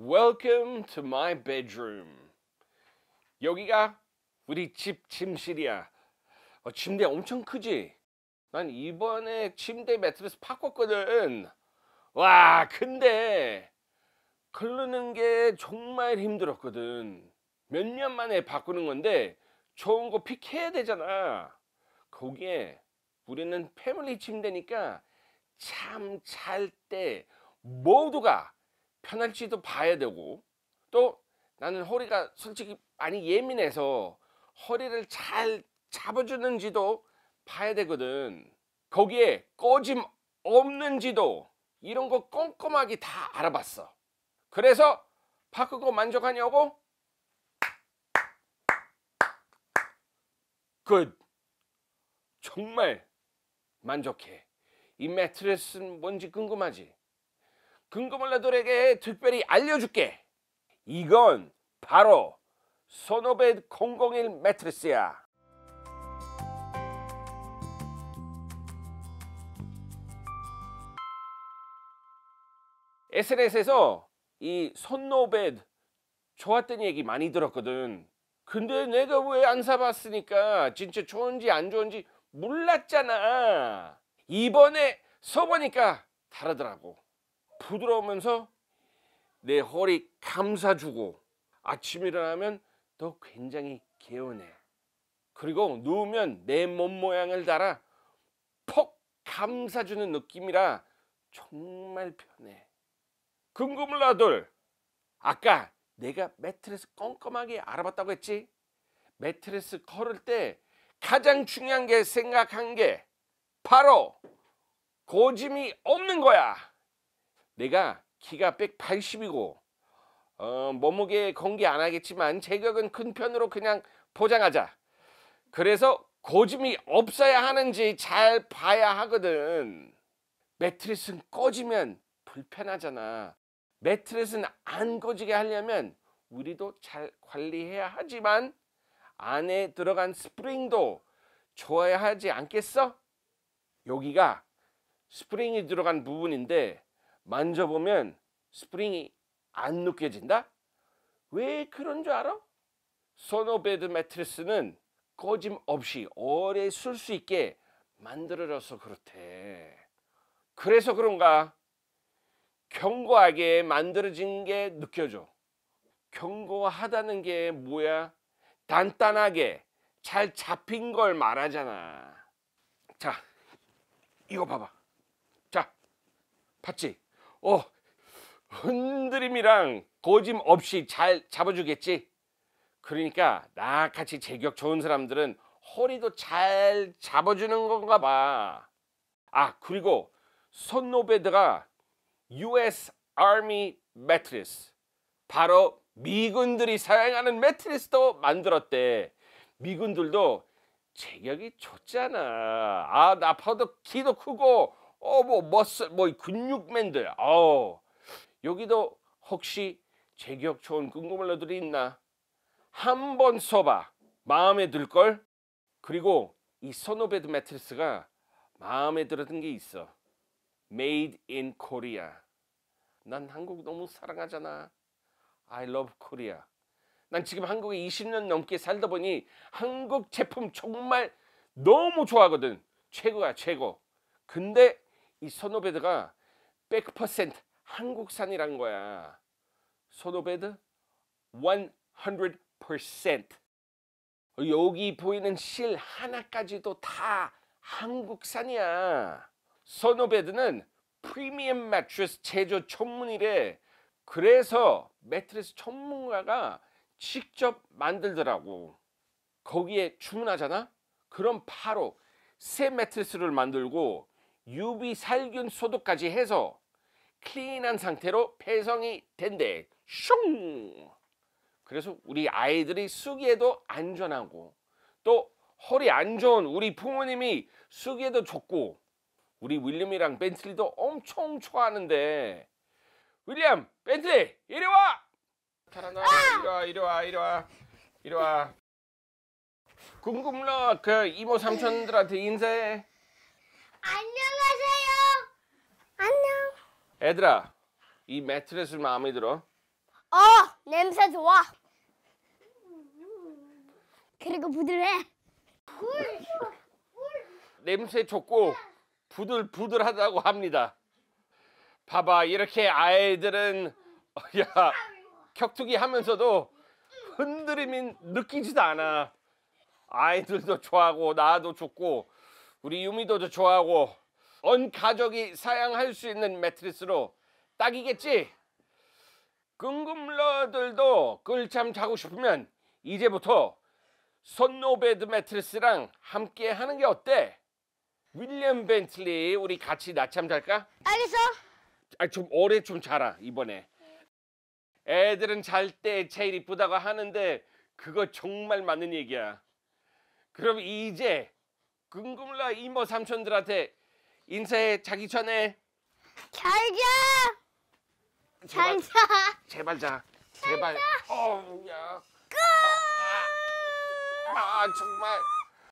Welcome to my bedroom. 여기가 우리 집 침실이야. 어, 침대 엄청 크지? 난 이번에 침대 매트리스 바꿨거든. 와, 근데 걸르는 게 정말 힘들었거든. 몇 년 만에 바꾸는 건데 좋은 거 픽해야 되잖아. 거기에 우리는 패밀리 침대니까 잠 잘 때 모두가 편할지도 봐야 되고 또 나는 허리가 솔직히 많이 예민해서 허리를 잘 잡아주는지도 봐야 되거든 거기에 꺼짐 없는지도 이런 거 꼼꼼하게 다 알아봤어 그래서 바꾸고 만족하냐고? 끝 정말 만족해 이 매트리스는 뭔지 궁금하지? 금고몰라들에게 특별히 알려줄게. 이건 바로 소노벳 001 매트리스야. SNS에서 이 손노벳 좋았던 얘기 많이 들었거든. 근데 내가 왜 안 사봤으니까 진짜 좋은지 안 좋은지 몰랐잖아. 이번에 써보니까 다르더라고. 부드러우면서 내 허리 감싸주고 아침 에 일어나면 더 굉장히 개운해. 그리고 누우면 내 몸 모양을 따라 퍽 감싸주는 느낌이라 정말 편해. 금금을 아들 아까 내가 매트레스 껌껌하게 알아봤다고 했지? 매트레스 걸을 때 가장 중요한 게 생각한 게 바로 고짐이 없는 거야. 내가 키가 180이고 어, 몸무게 공개 안 하겠지만 체격은 큰 편으로 그냥 포장하자. 그래서 고집이 없어야 하는지 잘 봐야 하거든. 매트리스는 꺼지면 불편하잖아. 매트리스는 안 꺼지게 하려면 우리도 잘 관리해야 하지만 안에 들어간 스프링도 좋아야 하지 않겠어? 여기가 스프링이 들어간 부분인데 만져보면 스프링이 안 느껴진다? 왜 그런 줄 알아? 소노베드 매트리스는 꺼짐 없이 오래 쓸 수 있게 만들어져서 그렇대. 그래서 그런가? 견고하게 만들어진 게 느껴져. 견고하다는 게 뭐야? 단단하게 잘 잡힌 걸 말하잖아. 자, 이거 봐봐. 자, 봤지? 어, 흔들림이랑 거짐 없이 잘 잡아주겠지. 그러니까 나같이 제격 좋은 사람들은 허리도 잘 잡아주는 건가 봐. 아 그리고 손노베드가 U.S. Army 매트리스 바로 미군들이 사용하는 매트리스도 만들었대. 미군들도 제격이 좋잖아. 아 나파도 키도 크고 어뭐 머슬 뭐 근육맨들 어 여기도 혹시 제격 좋은 궁금물러들이 있나 한번 써봐 마음에 들걸 그리고 이 선오베드 매트리스가 마음에 들었던 게 있어 Made in Korea 난 한국 너무 사랑하잖아 I love Korea 난 지금 한국에 20년 넘게 살다 보니 한국 제품 정말 너무 좋아하거든 최고야 최고 근데 이선호베드가100% 한국산이란 거야. 선오베드 100% 여기 보이는 실 하나까지도 다 한국산이야. 선오베드는 프리미엄 매트리스 제조 전문이래. 그래서 매트리스 전문가가 직접 만들더라고. 거기에 주문하잖아? 그럼 바로 새 매트리스를 만들고 유비 살균 소독까지 해서 클린한 상태로 폐성이 된대. 슝! 그래서 우리 아이들이 쓰기에도 안전하고 또 허리 안 좋은 우리 부모님이 쓰기에도 좋고 우리 윌리엄이랑 벤틀리도 엄청 좋아하는데 윌리엄, 벤틀리, 이리 와! 타라나, 아! 이리 와, 이리 와, 이리 와, 이리 와. 궁금러 그 이모 삼촌들한테 인사해. 안녕. 애들아 이매트레스 마음에 들어? 어 냄새 좋아 그리고 부드해 냄새 좋고 부들부들하다고 합니다 봐봐 이렇게 아이들은 어, 야 격투기 하면서도 흔들림이 느끼지도 않아 아이들도 좋아하고 나도 좋고 우리 유미도 좋아하고 온 가족이 사양할 수 있는 매트리스로 딱이겠지. 궁금러들도 꿀잠 자고 싶으면 이제부터 손노베드 매트리스랑 함께 하는 게 어때? 윌리엄 벤틀리 우리 같이 낮잠 잘까? 알겠어. 아, 좀 오래 좀 자라 이번에. 애들은 잘 때 제일 이쁘다고 하는데 그거 정말 맞는 얘기야. 그럼 이제 궁금라 이모 삼촌들한테 인사해 자기 전에 잘자 잘자 제발 자 제발 어우야 아, 아 정말